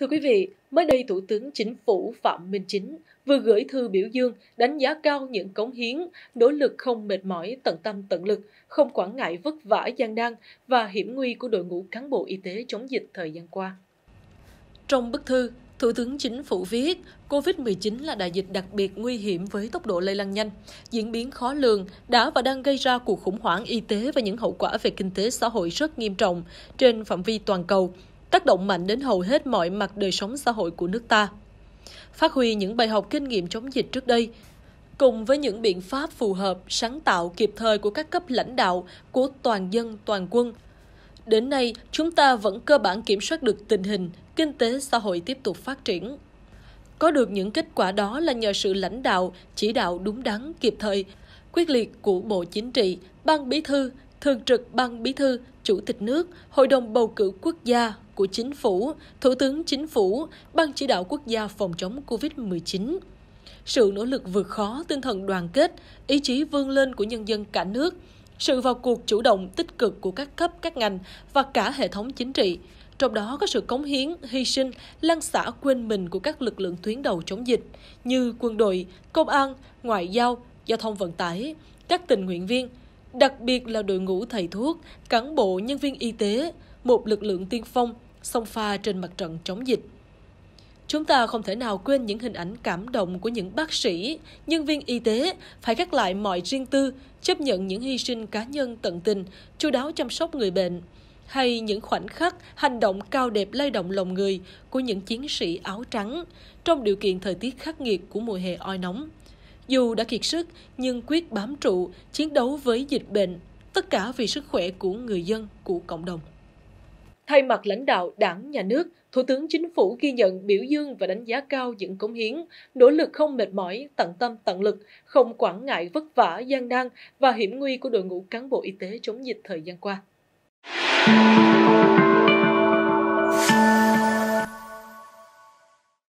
Thưa quý vị, mới đây Thủ tướng Chính phủ Phạm Minh Chính vừa gửi thư biểu dương đánh giá cao những cống hiến, nỗ lực không mệt mỏi, tận tâm tận lực, không quản ngại vất vả gian nan và hiểm nguy của đội ngũ cán bộ y tế chống dịch thời gian qua. Trong bức thư, Thủ tướng Chính phủ viết, COVID-19 là đại dịch đặc biệt nguy hiểm với tốc độ lây lan nhanh, diễn biến khó lường, đã và đang gây ra cuộc khủng hoảng y tế và những hậu quả về kinh tế xã hội rất nghiêm trọng trên phạm vi toàn cầu, tác động mạnh đến hầu hết mọi mặt đời sống xã hội của nước ta. Phát huy những bài học kinh nghiệm chống dịch trước đây, cùng với những biện pháp phù hợp, sáng tạo kịp thời của các cấp lãnh đạo, của toàn dân, toàn quân. Đến nay, chúng ta vẫn cơ bản kiểm soát được tình hình, kinh tế xã hội tiếp tục phát triển. Có được những kết quả đó là nhờ sự lãnh đạo, chỉ đạo đúng đắn, kịp thời, quyết liệt của Bộ Chính trị, Ban Bí thư, Thường trực Ban Bí thư, Chủ tịch nước, Hội đồng Bầu cử Quốc gia, của chính phủ, thủ tướng chính phủ, ban chỉ đạo quốc gia phòng chống COVID-19. Sự nỗ lực vượt khó, tinh thần đoàn kết, ý chí vươn lên của nhân dân cả nước, sự vào cuộc chủ động tích cực của các cấp, các ngành và cả hệ thống chính trị, trong đó có sự cống hiến, hy sinh, lăn xả quên mình của các lực lượng tuyến đầu chống dịch như quân đội, công an, ngoại giao, giao thông vận tải, các tình nguyện viên, đặc biệt là đội ngũ thầy thuốc, cán bộ nhân viên y tế, một lực lượng tiên phong song pha trên mặt trận chống dịch. Chúng ta không thể nào quên những hình ảnh cảm động của những bác sĩ, nhân viên y tế phải gác lại mọi riêng tư, chấp nhận những hy sinh cá nhân tận tình, chu đáo chăm sóc người bệnh hay những khoảnh khắc hành động cao đẹp lay động lòng người của những chiến sĩ áo trắng trong điều kiện thời tiết khắc nghiệt của mùa hè oi nóng. Dù đã kiệt sức nhưng quyết bám trụ, chiến đấu với dịch bệnh, tất cả vì sức khỏe của người dân, của cộng đồng. Thay mặt lãnh đạo đảng, nhà nước, Thủ tướng Chính phủ ghi nhận, biểu dương và đánh giá cao những cống hiến, nỗ lực không mệt mỏi, tận tâm tận lực, không quản ngại vất vả, gian nan và hiểm nguy của đội ngũ cán bộ y tế chống dịch thời gian qua.